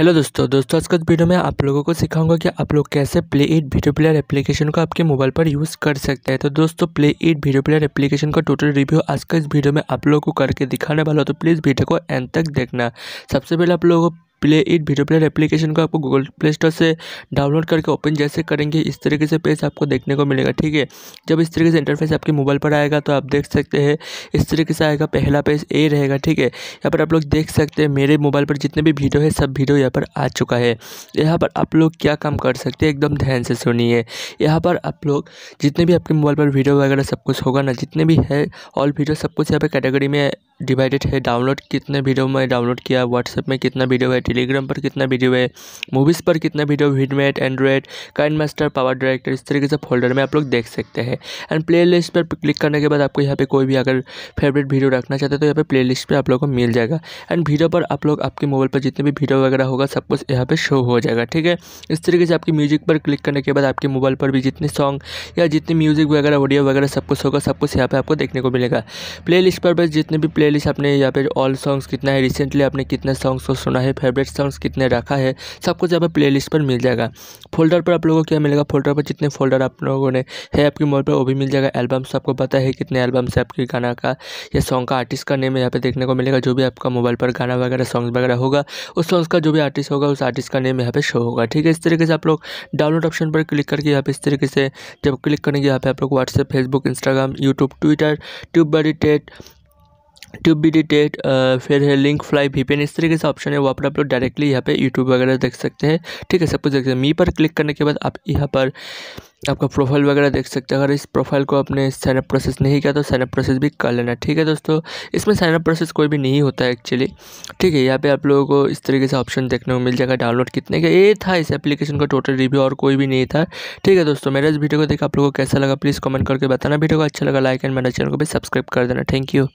hello दोस्तों दोस्तों आज का वीडियो में आप लोगों को सिखाऊंगा कि आप लोग कैसे play it video player application को आपके मोबाइल पर यूज़ कर सकते हैं तो दोस्तों play it video player application का टोटल रिव्यू आज का इस वीडियो में आप लोगों को करके दिखाने वाला हो तो प्लीज़ वीडियो को एंड तक देखना सबसे पहले आप लोगों को play it video player application को आपको गूगल प्ले स्टोर से डाउनलोड करके ओपन जैसे करेंगे इस तरीके से पेज आपको देखने को मिलेगा ठीक है जब इस तरीके से इंटरफेस आपके मोबाइल पर आएगा तो आप देख सकते हैं इस तरीके से आएगा पहला पेज ए रहेगा ठीक है यहाँ पर आप लोग देख सकते हैं मेरे मोबाइल पर जितने भी वीडियो है सब वीडियो यहाँ पर आ चुका है यहाँ पर आप लोग क्या काम कर सकते हैं एकदम ध्यान से सुनिए यहाँ पर आप लोग जितने भी आपके मोबाइल पर वीडियो वगैरह सब कुछ होगा ना जितने भी है ऑल वीडियो सब कुछ यहाँ पर कैटेगरी में डिवाइडेड है डाउनलोड कितने वीडियो में डाउनलोड किया व्हाट्सएप में कितना वीडियो है टेलीग्राम पर कितना वीडियो है मूवीज़ पर कितना video VidMate Android KineMaster PowerDirector इस तरीके से फोल्डर में आप लोग देख सकते हैं एंड प्ले लिस्ट पर क्लिक करने के बाद आपको यहाँ पर कोई भी अगर फेवरेट वीडियो रखना चाहते हैं तो यहाँ पर प्ले लिस्ट पर आप लोग को मिल जाएगा एंड वीडियो पर आप लोग आपके मोबाइल पर जितने भी वीडियो वगैरह होगा सब कुछ यहाँ पर शो हो जाएगा ठीक है इस तरीके से आपकी म्यूजिक पर क्लिक करने के बाद आपके मोबाइल पर भी जितने सॉन्ग या जितने म्यूजिक वगैरह ऑडियो वगैरह सब कुछ होगा सब कुछ यहाँ पे आपको देखने को मिलेगा प्ले लिस्ट पर बस जितने भी प्ले लिस्ट आपने यहाँ पे ऑल सॉन्ग्स कितना है रिसेंटली आपने कितना सॉन्ग्स को सुना है फेवरेट फेवरेट सॉन्ग्स कितने रखा है सब कुछ यहाँ पर प्लेलिस्ट पर मिल जाएगा फोल्डर पर आप लोगों को क्या मिलेगा फोल्डर पर जितने फोल्डर आप लोगों ने है आपके मोबाइल पर वो भी मिल जाएगा एल्बम्स आपको पता है कितने एल्बम्स है आपके गाना का या सॉन्ग का आर्टिस्ट का नेम यहाँ पर देखने को मिलेगा जो भी आपका मोबाइल पर गाना वगैरह सॉन्ग वगैरह होगा उस सॉन्ग्स का जो भी आर्टिस्ट होगा उस आर्टिस्ट का नेम यहाँ पर शो होगा ठीक है इस तरीके से आप लोग डाउनलोड ऑप्शन पर क्लिक करके यहाँ पर इस तरीके से जब क्लिक करेंगे यहाँ पर आप लोग WhatsApp Facebook Instagram YouTube Twitter tube बड़ी टेट ट्यूब बी डी फिर है लिंक फ्लाई वी इस तरीके से ऑप्शन है वो आप लोग डायरेक्टली यहाँ पे यूट्यूब वगैरह देख सकते हैं ठीक है सब कुछ देख सकते हैं मी पर क्लिक करने के बाद आप यहाँ पर आपका प्रोफाइल वगैरह देख सकते हैं अगर इस प्रोफाइल को आपने साइनअप प्रोसेस नहीं किया तो साइनअप प्रोसेस भी कर लेना ठीक है दोस्तों इसमें साइनअप प्रोसेस कोई भी नहीं होता है एक्चुअली ठीक है यहाँ पे आप लोगों को इस तरीके से ऑप्शन देखने को मिल जाएगा डाउनलोड कितने का ये था इस एप्लीकेशन का टोटल रिव्यू और कोई भी नहीं था ठीक है दोस्तों मेरा इस वीडियो को देखा आप लोगों को कैसा लगा प्लीज़ कमेंट करके बताना वीडियो को अच्छा लगा लाइक एंड मेरा चैनल को भी सब्सक्राइब कर देना थैंक यू